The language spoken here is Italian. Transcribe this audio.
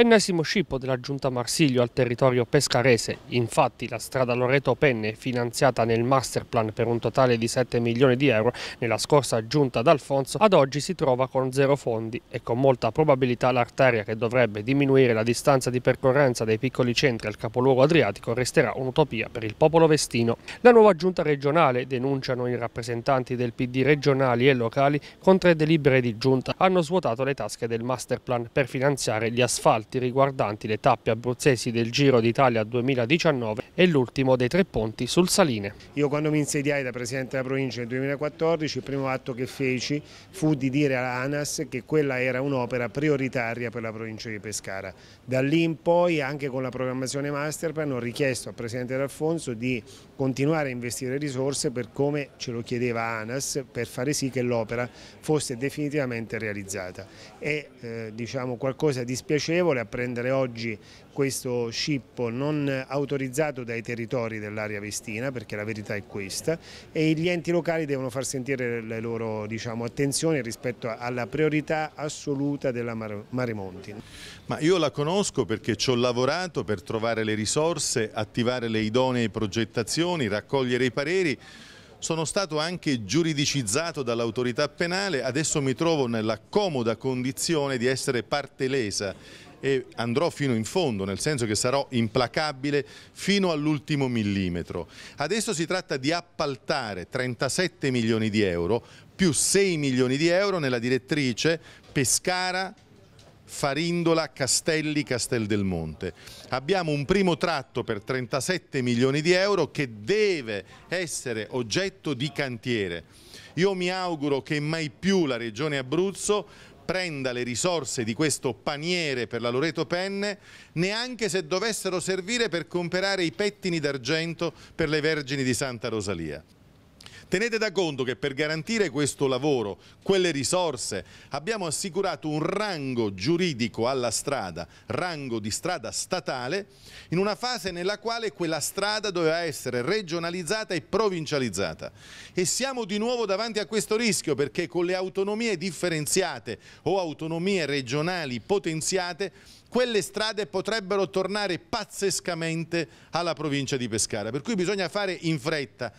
Ennesimo scippo della giunta Marsiglio al territorio pescarese. Infatti la strada Loreto Penne, finanziata nel masterplan per un totale di 7 milioni di euro nella scorsa giunta d'Alfonso, ad oggi si trova con zero fondi e con molta probabilità l'arteria che dovrebbe diminuire la distanza di percorrenza dei piccoli centri al capoluogo adriatico resterà un'utopia per il popolo vestino. La nuova giunta regionale, denunciano i rappresentanti del PD regionali e locali, con tre delibere di giunta hanno svuotato le tasche del masterplan per finanziare gli asfalti fatti riguardanti le tappe abruzzesi del Giro d'Italia 2019 e l'ultimo dei tre ponti sul Saline. Io quando mi insediai da Presidente della Provincia nel 2014 il primo atto che feci fu di dire ANAS che quella era un'opera prioritaria per la provincia di Pescara. Da lì in poi anche con la programmazione Masterplan ho richiesto al Presidente D'Alfonso di continuare a investire risorse per come ce lo chiedeva ANAS per fare sì che l'opera fosse definitivamente realizzata. È eh, diciamo, qualcosa di spiacevole favorevole a prendere oggi questo scippo non autorizzato dai territori dell'area vestina, perché la verità è questa, e gli enti locali devono far sentire le loro diciamo, attenzioni rispetto alla priorità assoluta della Maremonti. Ma io la conosco perché ci ho lavorato per trovare le risorse, attivare le idonee progettazioni, raccogliere i pareri, sono stato anche giuridicizzato dall'autorità penale, adesso mi trovo nella comoda condizione di essere parte lesa e andrò fino in fondo, nel senso che sarò implacabile fino all'ultimo millimetro. Adesso si tratta di appaltare 37 milioni di euro più 6 milioni di euro nella direttrice Pescara Farindola, Castelli, Castel del Monte. Abbiamo un primo tratto per 37 milioni di euro che deve essere oggetto di cantiere. Io mi auguro che mai più la Regione Abruzzo prenda le risorse di questo paniere per la Loreto Penne, neanche se dovessero servire per comprare i pettini d'argento per le vergini di Santa Rosalia. Tenete da conto che per garantire questo lavoro, quelle risorse, abbiamo assicurato un rango giuridico alla strada, rango di strada statale, in una fase nella quale quella strada doveva essere regionalizzata e provincializzata. E siamo di nuovo davanti a questo rischio perché con le autonomie differenziate o autonomie regionali potenziate, quelle strade potrebbero tornare pazzescamente alla provincia di Pescara. Per cui bisogna fare in fretta,